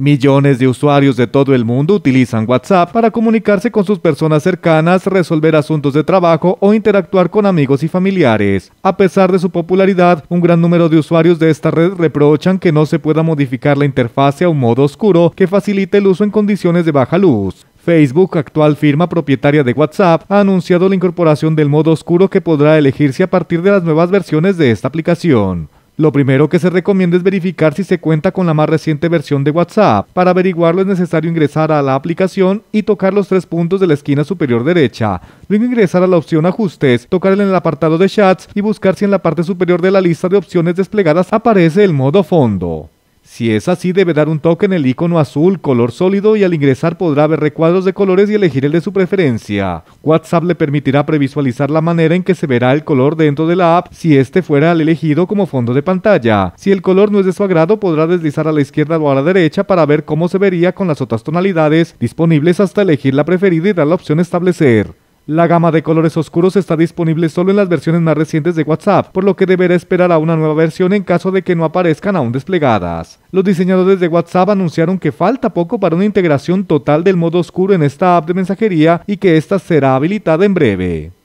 Millones de usuarios de todo el mundo utilizan WhatsApp para comunicarse con sus personas cercanas, resolver asuntos de trabajo o interactuar con amigos y familiares. A pesar de su popularidad, un gran número de usuarios de esta red reprochan que no se pueda modificar la interfase a un modo oscuro que facilite el uso en condiciones de baja luz. Facebook, actual firma propietaria de WhatsApp, ha anunciado la incorporación del modo oscuro que podrá elegirse a partir de las nuevas versiones de esta aplicación. Lo primero que se recomienda es verificar si se cuenta con la más reciente versión de WhatsApp. Para averiguarlo es necesario ingresar a la aplicación y tocar los tres puntos de la esquina superior derecha. Luego ingresar a la opción Ajustes, tocar en el apartado de chats y buscar si en la parte superior de la lista de opciones desplegadas aparece el modo fondo. Si es así, debe dar un toque en el icono azul color sólido y al ingresar podrá ver recuadros de colores y elegir el de su preferencia. WhatsApp le permitirá previsualizar la manera en que se verá el color dentro de la app si este fuera el elegido como fondo de pantalla. Si el color no es de su agrado, podrá deslizar a la izquierda o a la derecha para ver cómo se vería con las otras tonalidades disponibles hasta elegir la preferida y dar la opción establecer. La gama de colores oscuros está disponible solo en las versiones más recientes de WhatsApp, por lo que deberá esperar a una nueva versión en caso de que no aparezcan aún desplegadas. Los diseñadores de WhatsApp anunciaron que falta poco para una integración total del modo oscuro en esta app de mensajería y que esta será habilitada en breve.